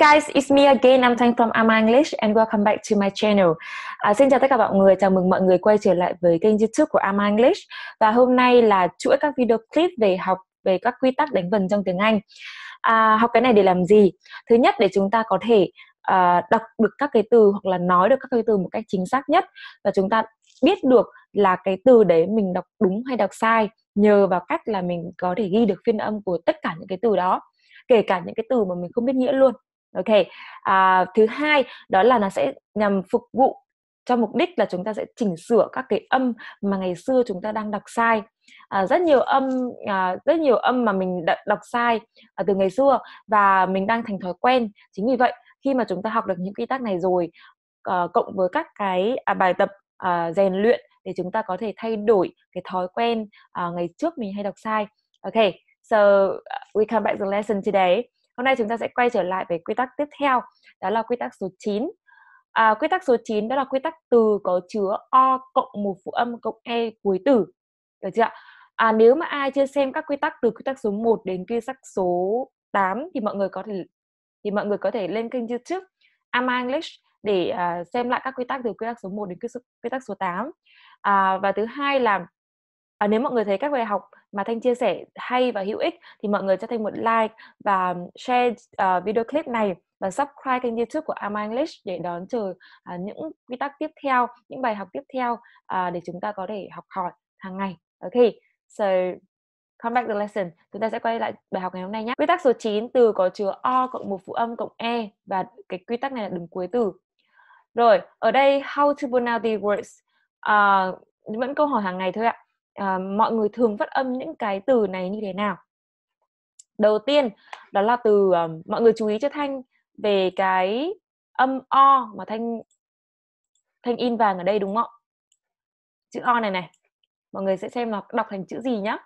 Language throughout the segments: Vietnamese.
Hello guys, it's me again. I'm Thanh from Ama English and welcome back to my channel. Uh, xin chào tất cả mọi người, chào mừng mọi người quay trở lại với kênh YouTube của Ama English và hôm nay là chuỗi các video clip về học về các quy tắc đánh vần trong tiếng Anh. À, học cái này để làm gì? Thứ nhất để chúng ta có thể uh, đọc được các cái từ hoặc là nói được các cái từ một cách chính xác nhất và chúng ta biết được là cái từ đấy mình đọc đúng hay đọc sai nhờ vào cách là mình có thể ghi được phiên âm của tất cả những cái từ đó kể cả những cái từ mà mình không biết nghĩa luôn ok à, thứ hai đó là nó sẽ nhằm phục vụ cho mục đích là chúng ta sẽ chỉnh sửa các cái âm mà ngày xưa chúng ta đang đọc sai à, rất nhiều âm à, rất nhiều âm mà mình đọc, đọc sai à, từ ngày xưa và mình đang thành thói quen chính vì vậy khi mà chúng ta học được những quy tắc này rồi à, cộng với các cái à, bài tập à, rèn luyện để chúng ta có thể thay đổi cái thói quen à, ngày trước mình hay đọc sai ok so uh, we come back to lesson today Hôm nay chúng ta sẽ quay trở lại về quy tắc tiếp theo, đó là quy tắc số 9. À, quy tắc số 9 đó là quy tắc từ có chứa O cộng một phụ âm cộng E cuối từ. Được chưa ạ? À, nếu mà ai chưa xem các quy tắc từ quy tắc số 1 đến quy tắc số 8 thì mọi người có thể thì mọi người có thể lên kênh YouTube Ama English để uh, xem lại các quy tắc từ quy tắc số 1 đến quy, quy tắc số 8. À, và thứ hai là à, nếu mọi người thấy các bài học mà thanh chia sẻ hay và hữu ích thì mọi người cho thanh một like và share uh, video clip này và subscribe kênh youtube của Ama English để đón chờ uh, những quy tắc tiếp theo những bài học tiếp theo uh, để chúng ta có thể học hỏi hàng ngày ok so come back the lesson chúng ta sẽ quay lại bài học ngày hôm nay nhé quy tắc số 9 từ có chứa o cộng một phụ âm cộng e và cái quy tắc này là đứng cuối từ rồi ở đây how to pronounce the words uh, vẫn câu hỏi hàng ngày thôi ạ à, mọi người thường phát âm những cái từ này như thế nào đầu tiên đó là từ uh, mọi người chú ý cho thanh về cái âm o mà thanh thanh in vàng ở đây đúng không chữ o này này mọi người sẽ xem nó đọc thành chữ gì nhá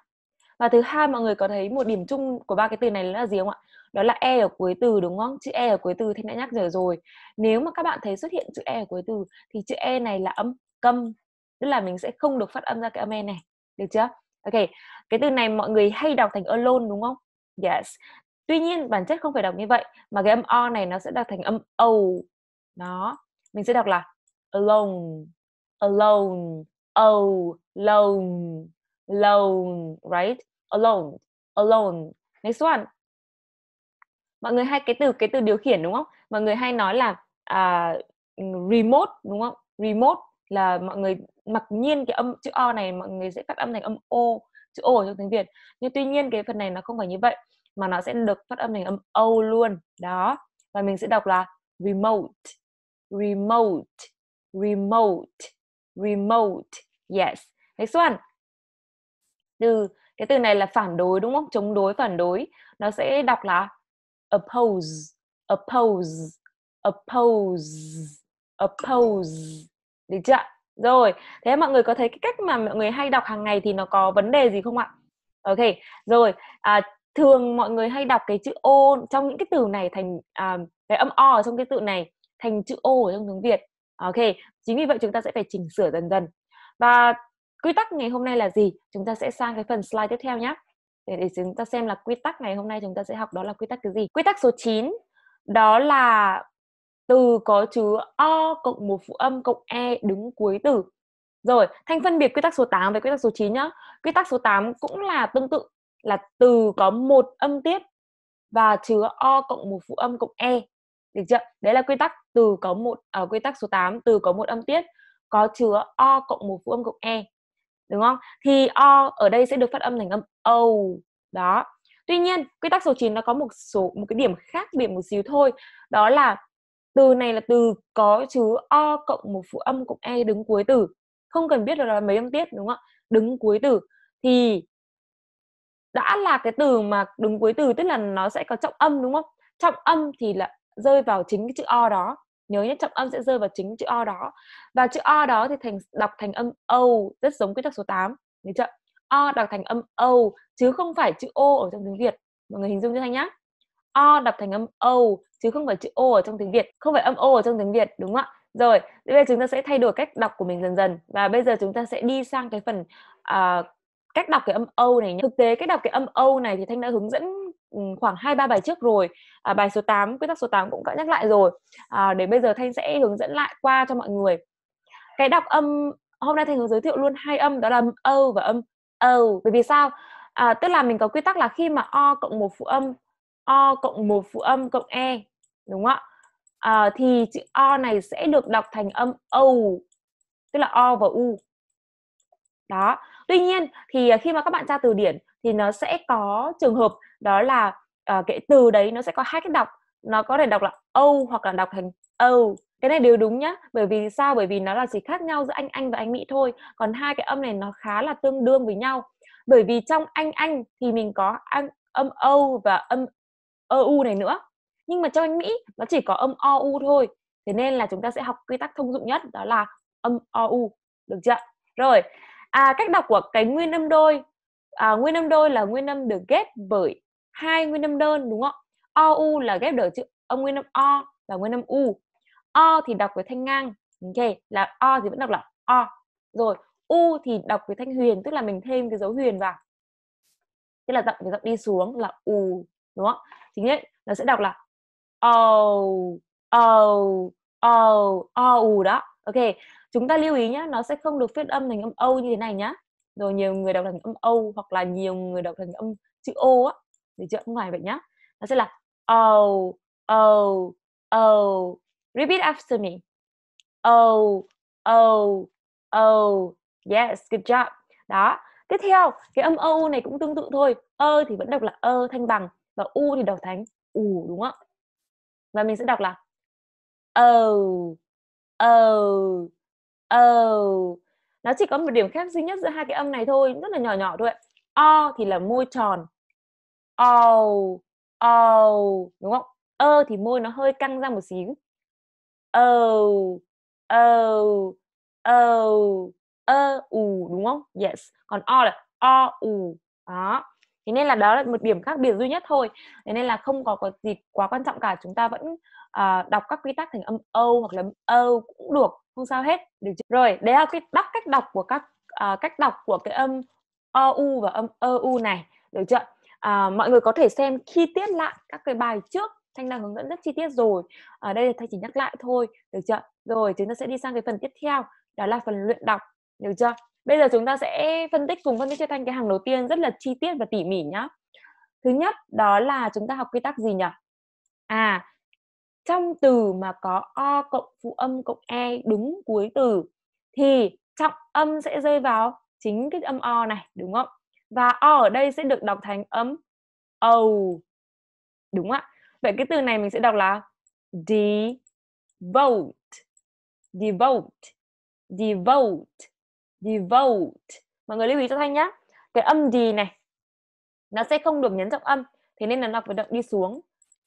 và thứ hai mọi người có thấy một điểm chung của ba cái từ này là gì không ạ đó là e ở cuối từ đúng không chữ e ở cuối từ thanh đã nhắc rồi rồi nếu mà các bạn thấy xuất hiện chữ e ở cuối từ thì chữ e này là âm câm tức là mình sẽ không được phát âm ra cái âm e này được chưa ok cái từ này mọi người hay đọc thành alone đúng không yes tuy nhiên bản chất không phải đọc như vậy mà cái âm o này nó sẽ đọc thành âm o nó mình sẽ đọc là alone alone o, lone lone right alone alone next one mọi người hay cái từ cái từ điều khiển đúng không mọi người hay nói là uh, remote đúng không remote là mọi người mặc nhiên cái âm chữ o này mọi người sẽ phát âm thành âm o chữ o trong tiếng việt nhưng tuy nhiên cái phần này nó không phải như vậy mà nó sẽ được phát âm thành âm o luôn đó và mình sẽ đọc là remote remote remote remote yes next one từ cái từ này là phản đối đúng không chống đối phản đối nó sẽ đọc là oppose oppose oppose oppose được chưa rồi thế mọi người có thấy cái cách mà mọi người hay đọc hàng ngày thì nó có vấn đề gì không ạ ok rồi à, thường mọi người hay đọc cái chữ O trong những cái từ này thành à, cái âm o ở trong cái từ này thành chữ O ở trong tiếng việt ok chính vì vậy chúng ta sẽ phải chỉnh sửa dần dần và quy tắc ngày hôm nay là gì chúng ta sẽ sang cái phần slide tiếp theo nhé để, để chúng ta xem là quy tắc ngày hôm nay chúng ta sẽ học đó là quy tắc cái gì quy tắc số 9 đó là từ có chứa O cộng một phụ âm cộng E đứng cuối từ. Rồi, Thanh phân biệt quy tắc số 8 với quy tắc số 9 nhá. Quy tắc số 8 cũng là tương tự là từ có một âm tiết và chứa O cộng một phụ âm cộng E. Được chưa? Đấy là quy tắc từ có một ở à, uh, quy tắc số 8 từ có một âm tiết có chứa O cộng một phụ âm cộng E. Đúng không? Thì O ở đây sẽ được phát âm thành âm O. Đó. Tuy nhiên, quy tắc số 9 nó có một số một cái điểm khác biệt một xíu thôi, đó là từ này là từ có chứa o cộng một phụ âm cộng e đứng cuối từ không cần biết là mấy âm tiết đúng không ạ đứng cuối từ thì đã là cái từ mà đứng cuối từ tức là nó sẽ có trọng âm đúng không trọng âm thì là rơi vào chính cái chữ o đó nhớ nhé trọng âm sẽ rơi vào chính chữ o đó và chữ o đó thì thành đọc thành âm o rất giống quy tắc số 8 được chưa o đọc thành âm o chứ không phải chữ o ở trong tiếng việt mọi người hình dung cho thanh nhá o đọc thành âm o chứ không phải chữ ô ở trong tiếng Việt không phải âm ô ở trong tiếng Việt đúng không ạ rồi bây giờ chúng ta sẽ thay đổi cách đọc của mình dần dần và bây giờ chúng ta sẽ đi sang cái phần uh, cách đọc cái âm âu này nhé. thực tế cách đọc cái âm âu này thì thanh đã hướng dẫn ừ, khoảng hai ba bài trước rồi à, bài số 8, quy tắc số 8 cũng đã nhắc lại rồi à, để bây giờ thanh sẽ hướng dẫn lại qua cho mọi người cái đọc âm hôm nay thanh hướng giới thiệu luôn hai âm đó là âm âu và âm âu bởi vì sao à, tức là mình có quy tắc là khi mà o cộng một phụ âm O cộng một phụ âm cộng E đúng không ạ? À, thì chữ O này sẽ được đọc thành âm âu tức là O và U đó tuy nhiên thì khi mà các bạn tra từ điển thì nó sẽ có trường hợp đó là uh, ờ, cái từ đấy nó sẽ có hai cách đọc nó có thể đọc là âu hoặc là đọc thành âu cái này đều đúng nhá bởi vì sao bởi vì nó là chỉ khác nhau giữa anh anh và anh mỹ thôi còn hai cái âm này nó khá là tương đương với nhau bởi vì trong anh anh thì mình có anh, âm âu và âm EU ờ, này nữa nhưng mà cho anh Mỹ nó chỉ có âm OU thôi thế nên là chúng ta sẽ học quy tắc thông dụng nhất đó là âm OU được chưa rồi à, cách đọc của cái nguyên âm đôi à, nguyên âm đôi là nguyên âm được ghép bởi hai nguyên âm đơn đúng không OU là ghép bởi chữ âm ờ, nguyên âm O và nguyên âm U O thì đọc với thanh ngang ok là O thì vẫn đọc là O rồi U thì đọc với thanh huyền tức là mình thêm cái dấu huyền vào tức là giọng cái giọng đi xuống là U đúng không chính ấy nó sẽ đọc là o o o u đó ok chúng ta lưu ý nhé nó sẽ không được phát âm thành âm o như thế này nhá rồi nhiều người đọc thành âm o hoặc là nhiều người đọc thành âm chữ ô á để chữ không phải vậy nhá nó sẽ là o o o repeat after me o o o yes good job đó tiếp theo cái âm âu này cũng tương tự thôi ơ thì vẫn đọc là ơ thanh bằng và u thì đọc thành ù đúng không ạ và mình sẽ đọc là ờ ờ ờ nó chỉ có một điểm khác duy nhất giữa hai cái âm này thôi rất là nhỏ nhỏ thôi ạ o thì là môi tròn ồ ồ đúng không ơ thì môi nó hơi căng ra một xíu ờ ờ ờ ơ ù đúng không yes còn o là o ù đó thế nên là đó là một điểm khác biệt duy nhất thôi thế nên là không có có gì quá quan trọng cả chúng ta vẫn uh, đọc các quy tắc thành âm âu hoặc là âm âu cũng được không sao hết được chưa? rồi đấy là cái tắc cách đọc của các uh, cách đọc của cái âm o u và âm ơ e, u này được chưa uh, mọi người có thể xem khi tiết lại các cái bài trước Thanh đang hướng dẫn rất chi tiết rồi ở đây Thanh chỉ nhắc lại thôi được chưa rồi chúng ta sẽ đi sang cái phần tiếp theo đó là phần luyện đọc được chưa Bây giờ chúng ta sẽ phân tích cùng phân tích cho Thanh cái hàng đầu tiên rất là chi tiết và tỉ mỉ nhá. Thứ nhất đó là chúng ta học quy tắc gì nhỉ? À, trong từ mà có O cộng phụ âm cộng E đúng cuối từ thì trọng âm sẽ rơi vào chính cái âm O này đúng không? Và O ở đây sẽ được đọc thành âm ầu đúng ạ. Vậy cái từ này mình sẽ đọc là devote devote devote devote mọi người lưu ý cho thanh nhá cái âm gì này nó sẽ không được nhấn trọng âm thế nên là đọc với động đi xuống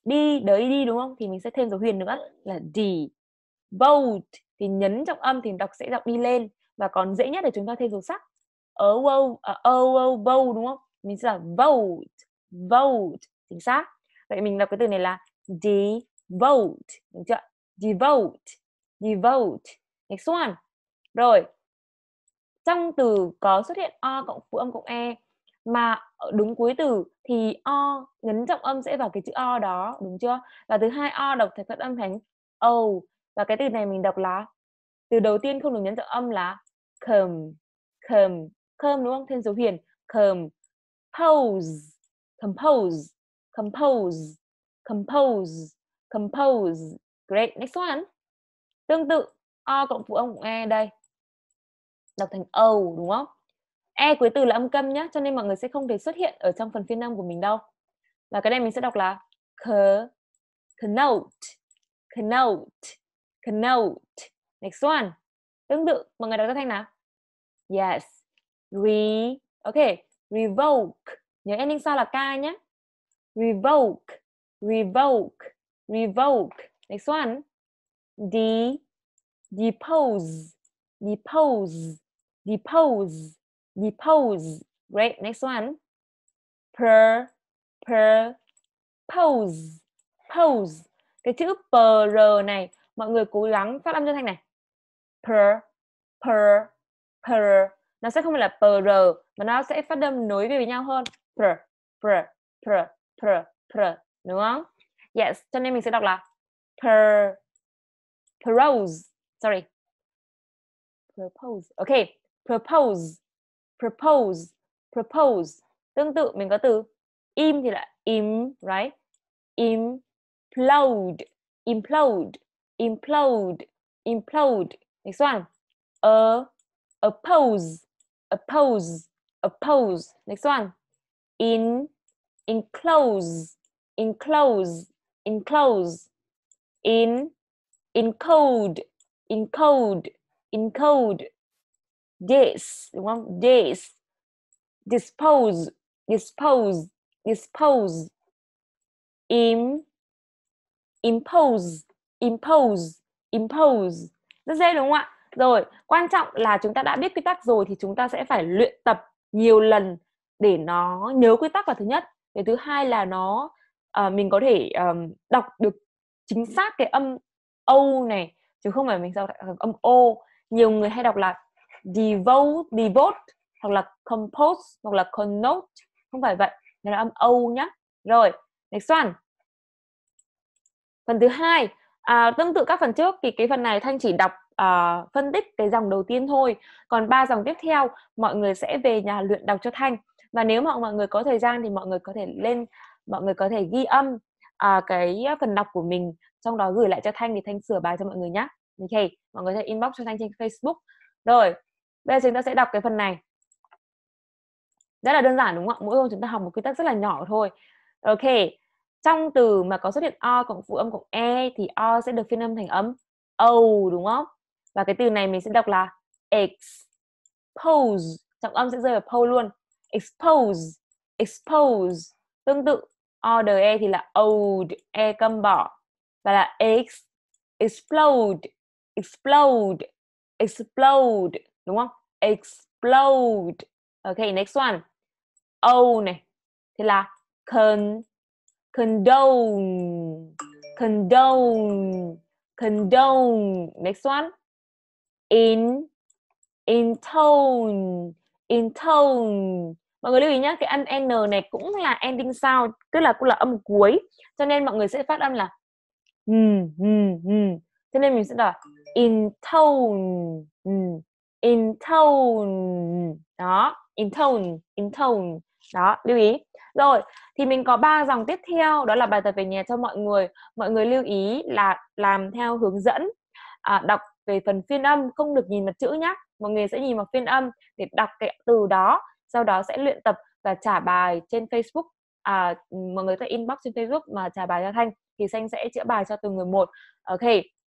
đi đấy đi đúng không thì mình sẽ thêm dấu huyền nữa là devote, thì nhấn trọng âm thì đọc sẽ đọc đi lên và còn dễ nhất là chúng ta thêm dấu sắc ơ à, ơ ô, vote đúng không mình sẽ là vote vote chính xác vậy mình đọc cái từ này là devote đúng chưa devote devote next one rồi trong từ có xuất hiện o cộng phụ âm cộng e mà ở đúng cuối từ thì o nhấn trọng âm sẽ vào cái chữ o đó đúng chưa và thứ hai o đọc thành phát âm thành o và cái từ này mình đọc là từ đầu tiên không được nhấn trọng âm là cầm cầm cầm đúng không thêm dấu hiền cầm pose compose compose compose compose great next one tương tự o cộng phụ âm cộng e đây đọc thành âu đúng không e cuối từ là âm câm nhá cho nên mọi người sẽ không thể xuất hiện ở trong phần phiên âm của mình đâu và cái này mình sẽ đọc là khờ connote connote connote next one tương tự mọi người đọc ra thanh nào yes re ok revoke nhớ ending sau là k nhé revoke revoke revoke next one d depose depose depose, depose. Great, next one. Per, per, pose, pose. Cái chữ pr này, mọi người cố gắng phát âm cho thanh này. Per, per, per. Nó sẽ không phải là pr, mà nó sẽ phát âm nối với nhau hơn. Per, per, per, per, per. Đúng không? Yes, cho nên mình sẽ đọc là per, prose. Sorry, propose. Okay, propose propose propose tương tự mình có từ im thì là im right implode implode implode implode next one a oppose oppose oppose next one in enclose enclose enclose in encode encode encode this đúng không this dispose dispose dispose im impose impose impose rất dễ đúng không ạ rồi quan trọng là chúng ta đã biết quy tắc rồi thì chúng ta sẽ phải luyện tập nhiều lần để nó nhớ quy tắc là thứ nhất cái thứ hai là nó uh, mình có thể um, đọc được chính xác cái âm âu này chứ không phải mình sao đọc âm ô nhiều người hay đọc là devote devote hoặc là compose hoặc là connote không phải vậy nó là âm âu nhá rồi next one phần thứ hai à, tương tự các phần trước thì cái phần này thanh chỉ đọc à, phân tích cái dòng đầu tiên thôi còn ba dòng tiếp theo mọi người sẽ về nhà luyện đọc cho thanh và nếu mà mọi người có thời gian thì mọi người có thể lên mọi người có thể ghi âm à, cái phần đọc của mình trong đó gửi lại cho thanh thì thanh sửa bài cho mọi người nhé ok mọi người sẽ inbox cho thanh trên facebook rồi bây giờ chúng ta sẽ đọc cái phần này rất là đơn giản đúng không ạ mỗi hôm chúng ta học một quy tắc rất là nhỏ thôi ok trong từ mà có xuất hiện o cộng phụ âm cộng e thì o sẽ được phiên âm thành âm o đúng không và cái từ này mình sẽ đọc là expose trọng âm sẽ rơi vào pose luôn expose expose tương tự o d e thì là old e câm bỏ và là ex explode explode explode đúng không explode okay next one o này thì là con condone condone condone next one in intone intone mọi người lưu ý nhé cái âm n này cũng là ending sound tức là cũng là âm cuối cho nên mọi người sẽ phát âm là mm, mm, mm. cho nên mình sẽ đọc intone mm, intone đó intone intone đó lưu ý rồi thì mình có ba dòng tiếp theo đó là bài tập về nhà cho mọi người mọi người lưu ý là làm theo hướng dẫn à, đọc về phần phiên âm không được nhìn mặt chữ nhé mọi người sẽ nhìn vào phiên âm để đọc cái từ đó sau đó sẽ luyện tập và trả bài trên Facebook à, mọi người sẽ inbox trên Facebook mà trả bài cho Thanh thì Thanh sẽ chữa bài cho từng người một ok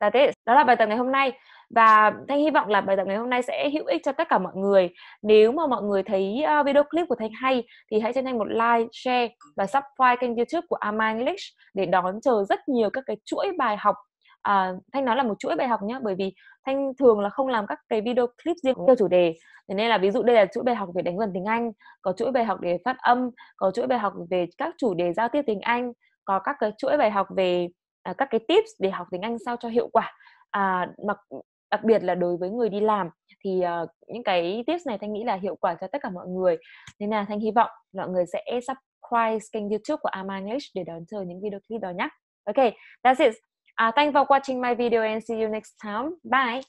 là thế đó là bài tập ngày hôm nay và thanh hy vọng là bài tập ngày hôm nay sẽ hữu ích cho tất cả mọi người nếu mà mọi người thấy ờ, video clip của thanh hay thì hãy cho thanh một like share và subscribe kênh youtube của ama english để đón chờ rất nhiều các cái chuỗi bài học à, thanh nói là một chuỗi bài học nhé bởi vì thanh thường là không làm các cái video clip riêng theo chủ đề thế nên là ví dụ đây là chuỗi bài học về đánh vần tiếng anh có chuỗi bài học về phát âm có chuỗi bài học về các chủ đề giao tiếp tiếng anh có các cái chuỗi bài học về à, các cái tips để học tiếng Anh sao cho hiệu quả à, mặc đặc biệt là đối với người đi làm thì uh, những cái tips này thanh nghĩ là hiệu quả cho tất cả mọi người nên là thanh hy vọng mọi người sẽ subscribe kênh youtube của Amanish để đón chờ những video clip đó nhé ok that's it uh, thank for watching my video and see you next time bye